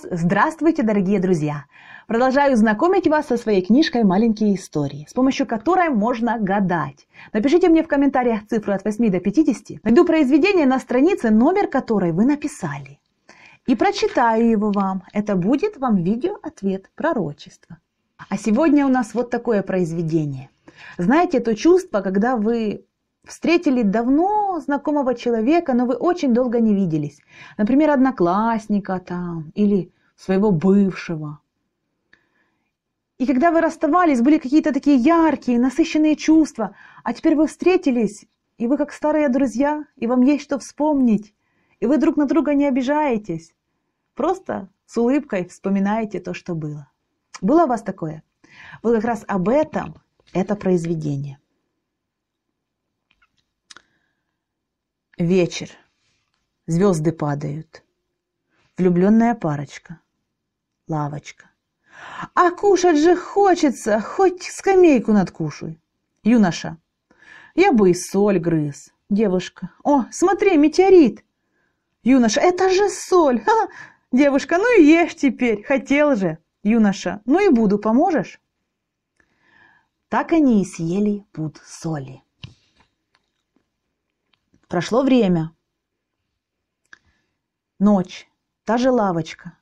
Здравствуйте, дорогие друзья! Продолжаю знакомить вас со своей книжкой «Маленькие истории», с помощью которой можно гадать. Напишите мне в комментариях цифру от 8 до 50. Найду произведение на странице, номер которой вы написали. И прочитаю его вам. Это будет вам видео-ответ пророчества. А сегодня у нас вот такое произведение. Знаете, то чувство, когда вы встретили давно знакомого человека, но вы очень долго не виделись. Например, одноклассника там или своего бывшего. И когда вы расставались, были какие-то такие яркие, насыщенные чувства, а теперь вы встретились, и вы как старые друзья, и вам есть что вспомнить, и вы друг на друга не обижаетесь. Просто с улыбкой вспоминаете то, что было. Было у вас такое? Вот как раз об этом это произведение – Вечер. Звезды падают. Влюбленная парочка. Лавочка. А кушать же хочется, хоть скамейку надкушай. Юноша. Я бы и соль грыз. Девушка. О, смотри, метеорит. Юноша. Это же соль. Ха! Девушка. Ну и ешь теперь, хотел же. Юноша. Ну и буду, поможешь? Так они и съели пуд соли. Прошло время. Ночь. Та же лавочка.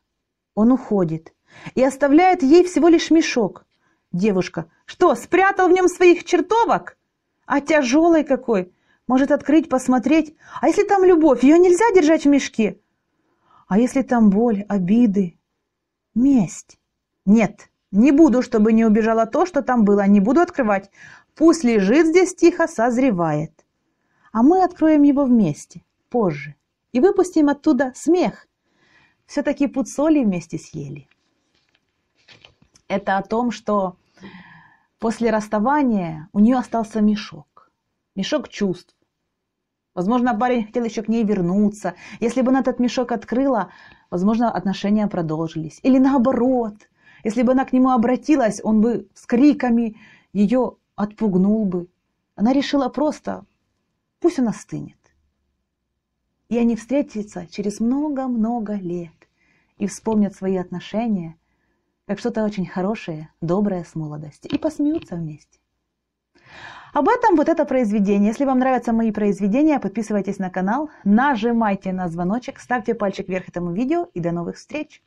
Он уходит и оставляет ей всего лишь мешок. Девушка. Что, спрятал в нем своих чертовок? А тяжелый какой. Может открыть, посмотреть. А если там любовь? Ее нельзя держать в мешке. А если там боль, обиды, месть? Нет, не буду, чтобы не убежало то, что там было. Не буду открывать. Пусть лежит здесь тихо, созревает а мы откроем его вместе, позже, и выпустим оттуда смех. Все-таки пуд соли вместе съели. Это о том, что после расставания у нее остался мешок, мешок чувств. Возможно, парень хотел еще к ней вернуться. Если бы она этот мешок открыла, возможно, отношения продолжились. Или наоборот, если бы она к нему обратилась, он бы с криками ее отпугнул бы. Она решила просто Пусть он остынет. И они встретятся через много-много лет и вспомнят свои отношения как что-то очень хорошее, доброе с молодости и посмеются вместе. Об этом вот это произведение. Если вам нравятся мои произведения, подписывайтесь на канал, нажимайте на звоночек, ставьте пальчик вверх этому видео и до новых встреч!